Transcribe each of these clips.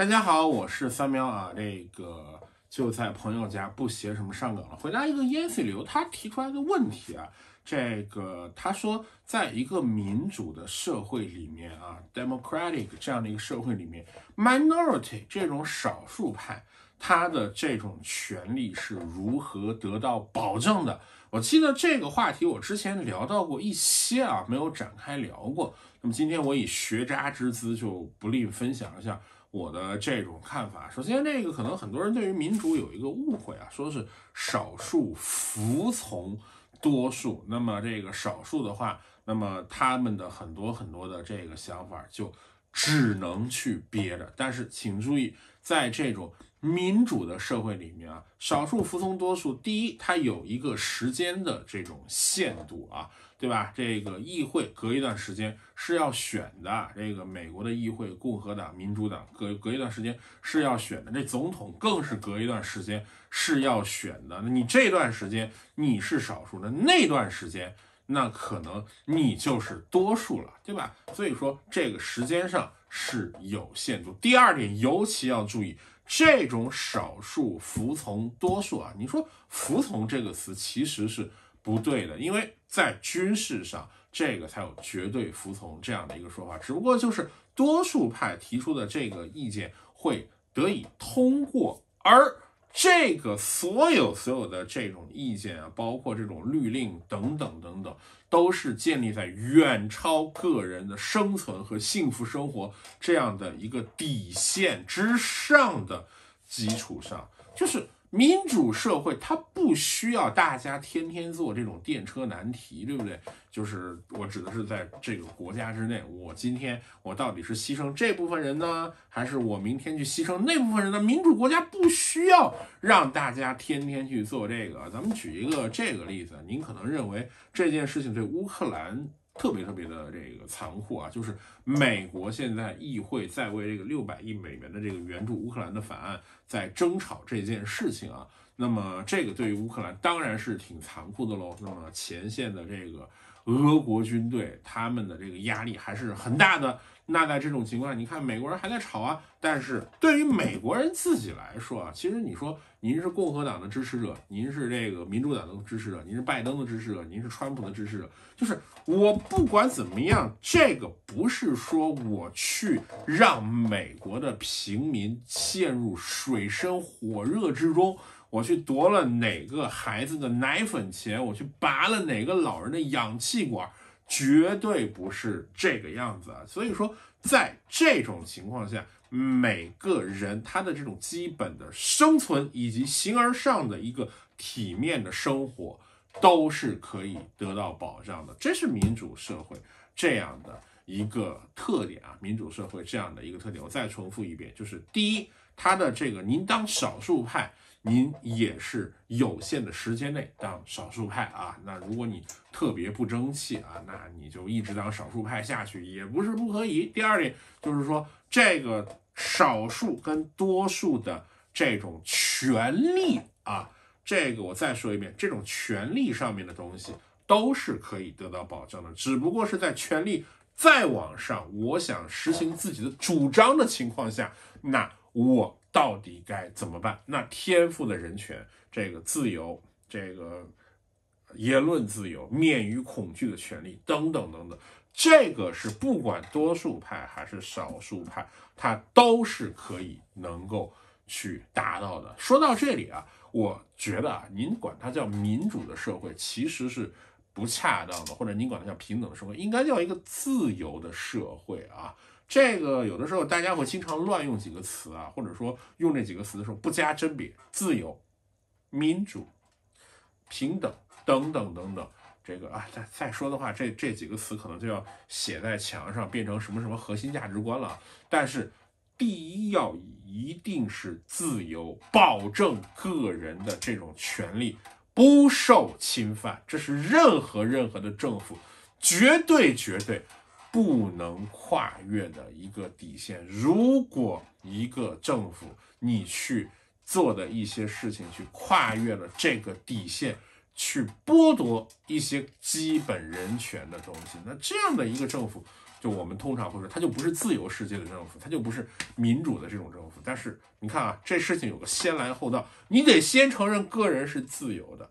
大家好，我是三喵啊。这个就在朋友家不写什么上梗了。回答一个烟水流他提出来的问题啊，这个他说，在一个民主的社会里面啊，democratic 这样的一个社会里面，minority 这种少数派，他的这种权利是如何得到保证的？我记得这个话题我之前聊到过一些啊，没有展开聊过。那么今天我以学渣之姿就不吝分享一下。我的这种看法，首先，这个可能很多人对于民主有一个误会啊，说是少数服从多数。那么这个少数的话，那么他们的很多很多的这个想法就。只能去憋着，但是请注意，在这种民主的社会里面啊，少数服从多数。第一，它有一个时间的这种限度啊，对吧？这个议会隔一段时间是要选的，这个美国的议会，共和党、民主党隔隔一段时间是要选的，这总统更是隔一段时间是要选的。你这段时间你是少数，的，那段时间。那可能你就是多数了，对吧？所以说这个时间上是有限度。第二点，尤其要注意这种少数服从多数啊。你说“服从”这个词其实是不对的，因为在军事上，这个才有绝对服从这样的一个说法。只不过就是多数派提出的这个意见会得以通过，而。这个所有所有的这种意见啊，包括这种律令等等等等，都是建立在远超个人的生存和幸福生活这样的一个底线之上的基础上，就是。民主社会它不需要大家天天做这种电车难题，对不对？就是我指的是在这个国家之内，我今天我到底是牺牲这部分人呢，还是我明天去牺牲那部分人呢？民主国家不需要让大家天天去做这个。咱们举一个这个例子，您可能认为这件事情对乌克兰。特别特别的这个残酷啊，就是美国现在议会在为这个六百亿美元的这个援助乌克兰的法案在争吵这件事情啊。那么这个对于乌克兰当然是挺残酷的喽。那么前线的这个俄国军队，他们的这个压力还是很大的。那在这种情况，下，你看美国人还在吵啊。但是对于美国人自己来说啊，其实你说您是共和党的支持者，您是这个民主党的支持者，您是拜登的支持者，您是川普的支持者，就是我不管怎么样，这个不是说我去让美国的平民陷入水深火热之中。我去夺了哪个孩子的奶粉钱？我去拔了哪个老人的氧气管？绝对不是这个样子。所以说，在这种情况下，每个人他的这种基本的生存以及形而上的一个体面的生活，都是可以得到保障的。这是民主社会这样的一个特点啊！民主社会这样的一个特点，我再重复一遍，就是第一，他的这个您当少数派。您也是有限的时间内当少数派啊，那如果你特别不争气啊，那你就一直当少数派下去也不是不可以。第二点就是说，这个少数跟多数的这种权利啊，这个我再说一遍，这种权利上面的东西都是可以得到保障的，只不过是在权利再往上，我想实行自己的主张的情况下，那我。到底该怎么办？那天赋的人权，这个自由，这个言论自由，免于恐惧的权利，等等等等，这个是不管多数派还是少数派，它都是可以能够去达到的。说到这里啊，我觉得啊，您管它叫民主的社会其实是不恰当的，或者您管它叫平等的社会，应该叫一个自由的社会啊。这个有的时候大家会经常乱用几个词啊，或者说用这几个词的时候不加甄别，自由、民主、平等等等等等。这个啊，再再说的话，这这几个词可能就要写在墙上，变成什么什么核心价值观了。但是第一要一定是自由，保证个人的这种权利不受侵犯，这是任何任何的政府绝对绝对。不能跨越的一个底线。如果一个政府你去做的一些事情去跨越了这个底线，去剥夺一些基本人权的东西，那这样的一个政府，就我们通常会说，它就不是自由世界的政府，它就不是民主的这种政府。但是你看啊，这事情有个先来后到，你得先承认个人是自由的，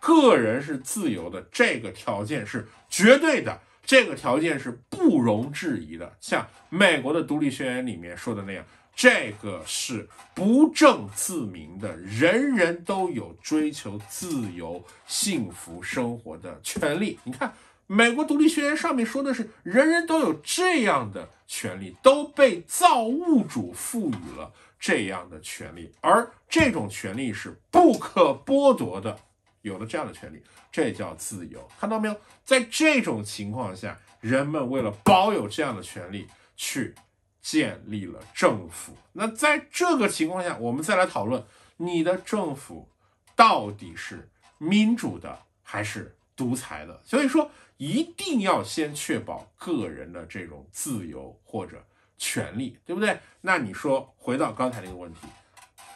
个人是自由的这个条件是绝对的。这个条件是不容置疑的，像美国的独立宣言里面说的那样，这个是不证自明的，人人都有追求自由幸福生活的权利。你看，美国独立宣言上面说的是，人人都有这样的权利，都被造物主赋予了这样的权利，而这种权利是不可剥夺的。有了这样的权利，这叫自由，看到没有？在这种情况下，人们为了保有这样的权利，去建立了政府。那在这个情况下，我们再来讨论你的政府到底是民主的还是独裁的。所以说，一定要先确保个人的这种自由或者权利，对不对？那你说，回到刚才那个问题，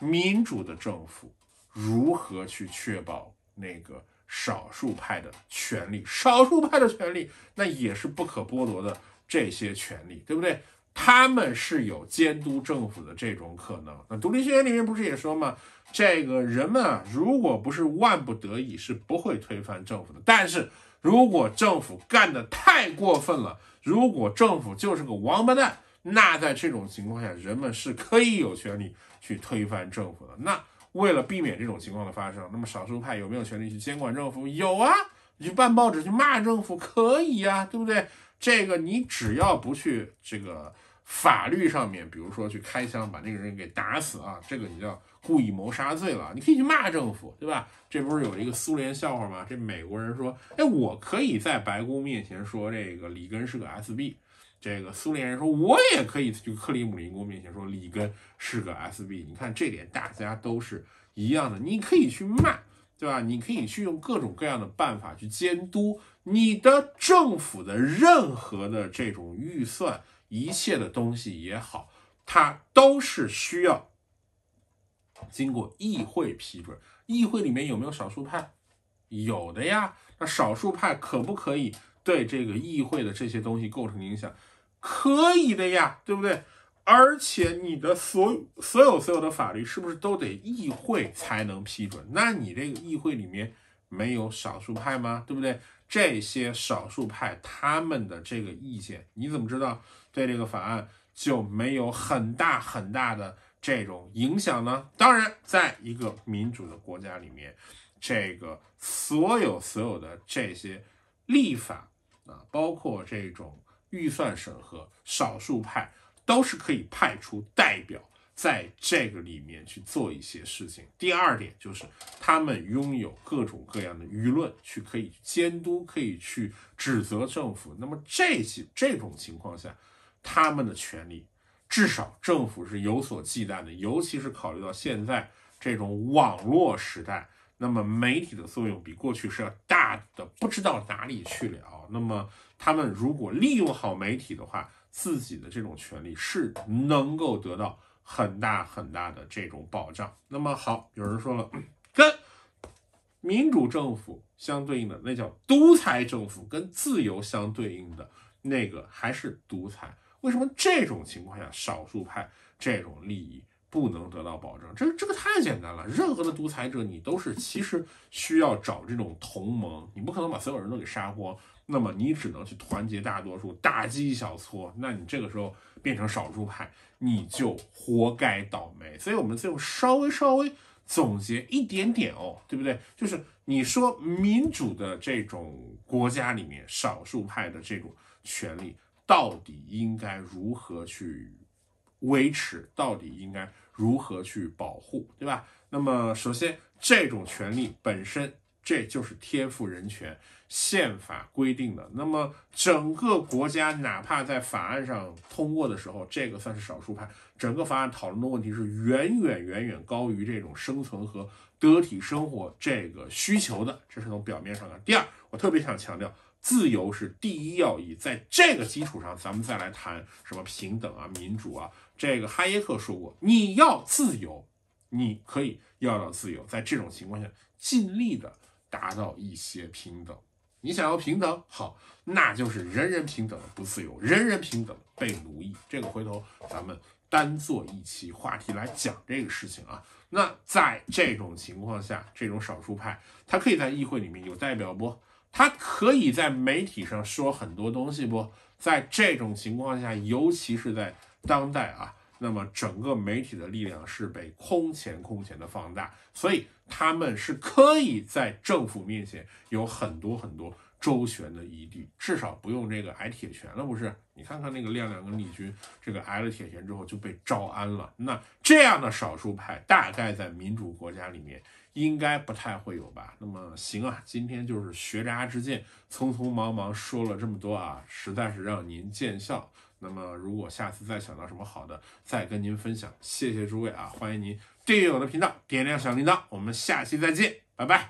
民主的政府如何去确保？那个少数派的权利，少数派的权利那也是不可剥夺的，这些权利对不对？他们是有监督政府的这种可能。那《独立宣言》里面不是也说吗？这个人们啊，如果不是万不得已，是不会推翻政府的。但是如果政府干的太过分了，如果政府就是个王八蛋，那在这种情况下，人们是可以有权利去推翻政府的。那。为了避免这种情况的发生，那么少数派有没有权利去监管政府？有啊，你去办报纸去骂政府可以呀，对不对？这个你只要不去这个法律上面，比如说去开枪把那个人给打死啊，这个你叫故意谋杀罪了。你可以去骂政府，对吧？这不是有一个苏联笑话吗？这美国人说，哎，我可以在白宫面前说这个里根是个 SB。这个苏联人说：“我也可以去克里姆林宫面前说里根是个 SB。”你看，这点大家都是一样的。你可以去骂，对吧？你可以去用各种各样的办法去监督你的政府的任何的这种预算，一切的东西也好，它都是需要经过议会批准。议会里面有没有少数派？有的呀。那少数派可不可以对这个议会的这些东西构成影响？可以的呀，对不对？而且你的所所有所有的法律是不是都得议会才能批准？那你这个议会里面没有少数派吗？对不对？这些少数派他们的这个意见，你怎么知道对这个法案就没有很大很大的这种影响呢？当然，在一个民主的国家里面，这个所有所有的这些立法啊，包括这种。预算审核，少数派都是可以派出代表在这个里面去做一些事情。第二点就是，他们拥有各种各样的舆论，去可以监督，可以去指责政府。那么这些这种情况下，他们的权利至少政府是有所忌惮的。尤其是考虑到现在这种网络时代，那么媒体的作用比过去是要大的不知道哪里去了。那么，他们如果利用好媒体的话，自己的这种权利是能够得到很大很大的这种保障。那么好，有人说了，跟民主政府相对应的那叫独裁政府，跟自由相对应的那个还是独裁。为什么这种情况下少数派这种利益不能得到保障？这这个太简单了。任何的独裁者，你都是其实需要找这种同盟，你不可能把所有人都给杀光。那么你只能去团结大多数，打击一小撮，那你这个时候变成少数派，你就活该倒霉。所以，我们最后稍微稍微总结一点点哦，对不对？就是你说民主的这种国家里面，少数派的这种权利到底应该如何去维持，到底应该如何去保护，对吧？那么，首先这种权利本身。这就是天赋人权宪法规定的。那么整个国家哪怕在法案上通过的时候，这个算是少数派。整个法案讨论的问题是远远远远高于这种生存和得体生活这个需求的，这是从表面上看。第二，我特别想强调，自由是第一要义，在这个基础上，咱们再来谈什么平等啊、民主啊。这个哈耶克说过，你要自由，你可以要到自由。在这种情况下，尽力的。达到一些平等，你想要平等好，那就是人人平等不自由，人人平等被奴役。这个回头咱们单做一期话题来讲这个事情啊。那在这种情况下，这种少数派他可以在议会里面有代表不？他可以在媒体上说很多东西不？在这种情况下，尤其是在当代啊。那么整个媒体的力量是被空前空前的放大，所以他们是可以在政府面前有很多很多周旋的余地，至少不用这个挨铁拳了。不是，你看看那个亮亮跟丽君，这个挨了铁拳之后就被招安了。那这样的少数派，大概在民主国家里面应该不太会有吧？那么行啊，今天就是学渣之见，匆匆忙忙说了这么多啊，实在是让您见笑。那么，如果下次再想到什么好的，再跟您分享。谢谢诸位啊，欢迎您订阅我的频道，点亮小铃铛。我们下期再见，拜拜。